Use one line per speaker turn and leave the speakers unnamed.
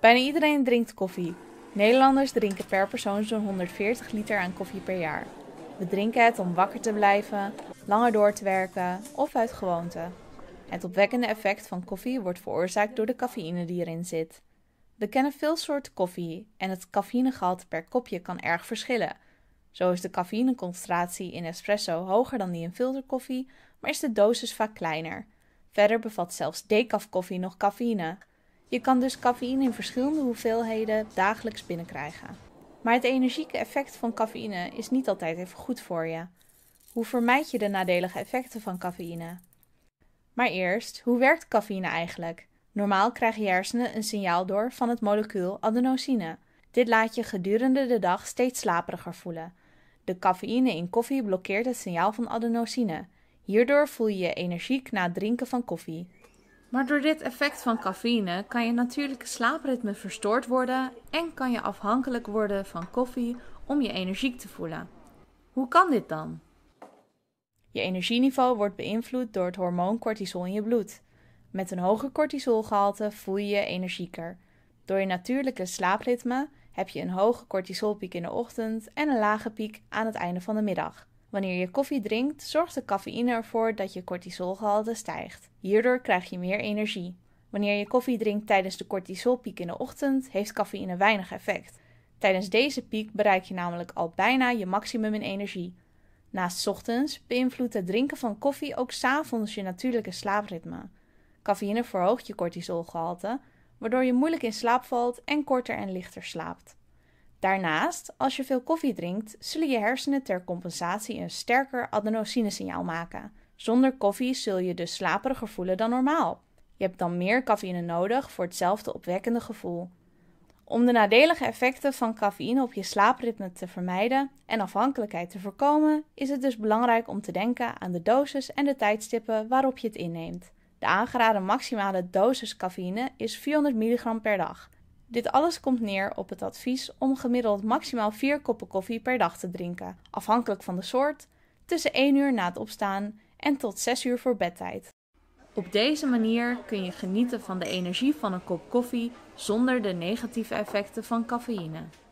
Bijna iedereen drinkt koffie. Nederlanders drinken per persoon zo'n 140 liter aan koffie per jaar. We drinken het om wakker te blijven, langer door te werken of uit gewoonte. Het opwekkende effect van koffie wordt veroorzaakt door de cafeïne die erin zit. We kennen veel soorten koffie en het cafeïnegehalte per kopje kan erg verschillen. Zo is de cafeïneconcentratie in espresso hoger dan die in filterkoffie, maar is de dosis vaak kleiner. Verder bevat zelfs decaf koffie nog cafeïne, je kan dus cafeïne in verschillende hoeveelheden dagelijks binnenkrijgen. Maar het energieke effect van cafeïne is niet altijd even goed voor je. Hoe vermijd je de nadelige effecten van cafeïne? Maar eerst, hoe werkt cafeïne eigenlijk? Normaal krijgen je hersenen een signaal door van het molecuul adenosine. Dit laat je gedurende de dag steeds slaperiger voelen. De cafeïne in koffie blokkeert het signaal van adenosine. Hierdoor voel je je energiek na het drinken van koffie. Maar door dit effect van cafeïne kan je natuurlijke slaapritme verstoord worden en kan je afhankelijk worden van koffie om je energiek te voelen. Hoe kan dit dan? Je energieniveau wordt beïnvloed door het hormoon cortisol in je bloed. Met een hoger cortisolgehalte voel je je energieker. Door je natuurlijke slaapritme heb je een hoge cortisolpiek in de ochtend en een lage piek aan het einde van de middag. Wanneer je koffie drinkt, zorgt de cafeïne ervoor dat je cortisolgehalte stijgt. Hierdoor krijg je meer energie. Wanneer je koffie drinkt tijdens de cortisolpiek in de ochtend, heeft cafeïne weinig effect. Tijdens deze piek bereik je namelijk al bijna je maximum in energie. Naast ochtends beïnvloedt het drinken van koffie ook s'avonds je natuurlijke slaapritme. Cafeïne verhoogt je cortisolgehalte, waardoor je moeilijk in slaap valt en korter en lichter slaapt. Daarnaast, als je veel koffie drinkt, zullen je hersenen ter compensatie een sterker adenosinesignaal maken. Zonder koffie zul je dus slaperiger voelen dan normaal. Je hebt dan meer cafeïne nodig voor hetzelfde opwekkende gevoel. Om de nadelige effecten van cafeïne op je slaapritme te vermijden en afhankelijkheid te voorkomen, is het dus belangrijk om te denken aan de dosis en de tijdstippen waarop je het inneemt. De aangeraden maximale dosis cafeïne is 400 mg per dag. Dit alles komt neer op het advies om gemiddeld maximaal 4 koppen koffie per dag te drinken, afhankelijk van de soort, tussen 1 uur na het opstaan en tot 6 uur voor bedtijd. Op deze manier kun je genieten van de energie van een kop koffie zonder de negatieve effecten van cafeïne.